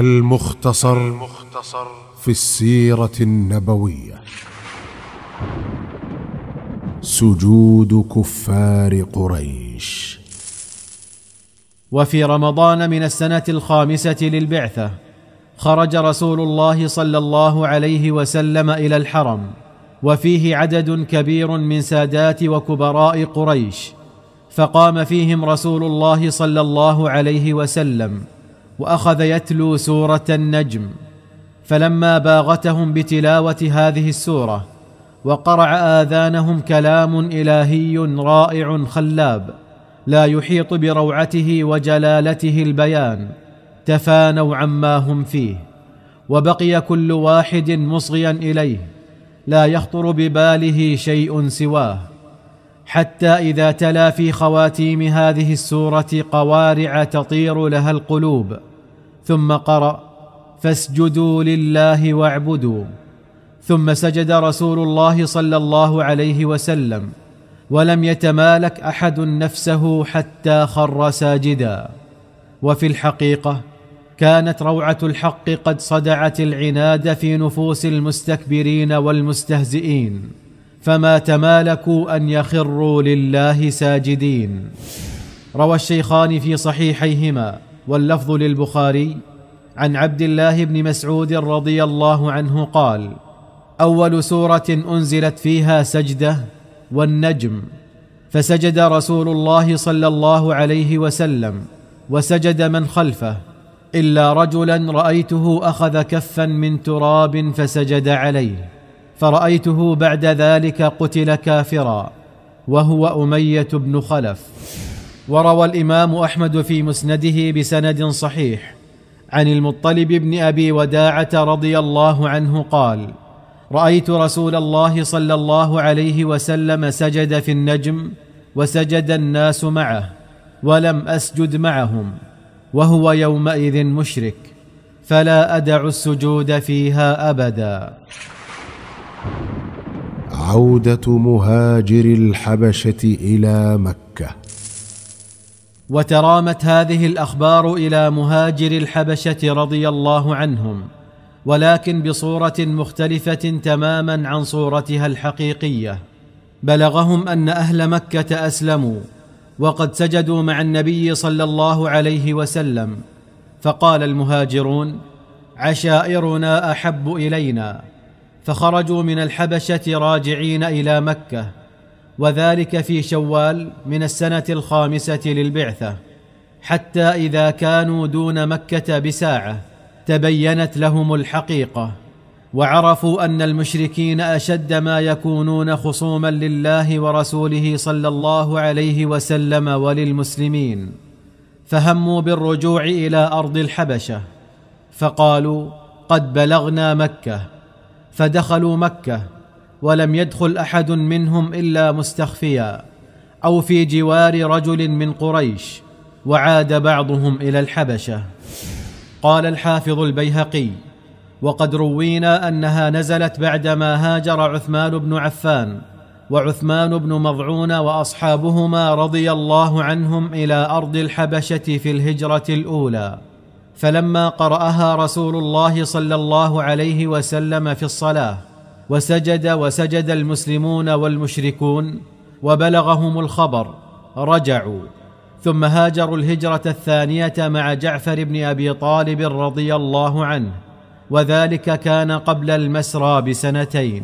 المختصر المختصر في السيرة النبوية سجود كفار قريش وفي رمضان من السنة الخامسة للبعثة خرج رسول الله صلى الله عليه وسلم إلى الحرم وفيه عدد كبير من سادات وكبراء قريش فقام فيهم رسول الله صلى الله عليه وسلم واخذ يتلو سوره النجم فلما باغتهم بتلاوه هذه السوره وقرع اذانهم كلام الهي رائع خلاب لا يحيط بروعته وجلالته البيان تفانوا عما هم فيه وبقي كل واحد مصغيا اليه لا يخطر بباله شيء سواه حتى اذا تلا في خواتيم هذه السوره قوارع تطير لها القلوب ثم قرا فاسجدوا لله واعبدوا ثم سجد رسول الله صلى الله عليه وسلم ولم يتمالك احد نفسه حتى خر ساجدا وفي الحقيقه كانت روعه الحق قد صدعت العناد في نفوس المستكبرين والمستهزئين فما تمالكوا ان يخروا لله ساجدين روى الشيخان في صحيحيهما واللفظ للبخاري عن عبد الله بن مسعود رضي الله عنه قال اول سوره انزلت فيها سجده والنجم فسجد رسول الله صلى الله عليه وسلم وسجد من خلفه الا رجلا رايته اخذ كفا من تراب فسجد عليه فرايته بعد ذلك قتل كافرا وهو اميه بن خلف وروى الامام احمد في مسنده بسند صحيح عن المطلب بن ابي وداعه رضي الله عنه قال رايت رسول الله صلى الله عليه وسلم سجد في النجم وسجد الناس معه ولم اسجد معهم وهو يومئذ مشرك فلا ادع السجود فيها ابدا عوده مهاجر الحبشه الى مكه وترامت هذه الاخبار الى مهاجر الحبشه رضي الله عنهم ولكن بصوره مختلفه تماما عن صورتها الحقيقيه بلغهم ان اهل مكه اسلموا وقد سجدوا مع النبي صلى الله عليه وسلم فقال المهاجرون عشائرنا احب الينا فخرجوا من الحبشه راجعين الى مكه وذلك في شوال من السنه الخامسه للبعثه حتى اذا كانوا دون مكه بساعه تبينت لهم الحقيقه وعرفوا ان المشركين اشد ما يكونون خصوما لله ورسوله صلى الله عليه وسلم وللمسلمين فهموا بالرجوع الى ارض الحبشه فقالوا قد بلغنا مكه فدخلوا مكه ولم يدخل احد منهم الا مستخفيا او في جوار رجل من قريش وعاد بعضهم الى الحبشه قال الحافظ البيهقي وقد روينا انها نزلت بعدما هاجر عثمان بن عفان وعثمان بن مضعون واصحابهما رضي الله عنهم الى ارض الحبشه في الهجره الاولى فلما قراها رسول الله صلى الله عليه وسلم في الصلاه وسجد وسجد المسلمون والمشركون وبلغهم الخبر رجعوا ثم هاجروا الهجره الثانيه مع جعفر بن ابي طالب رضي الله عنه وذلك كان قبل المسرى بسنتين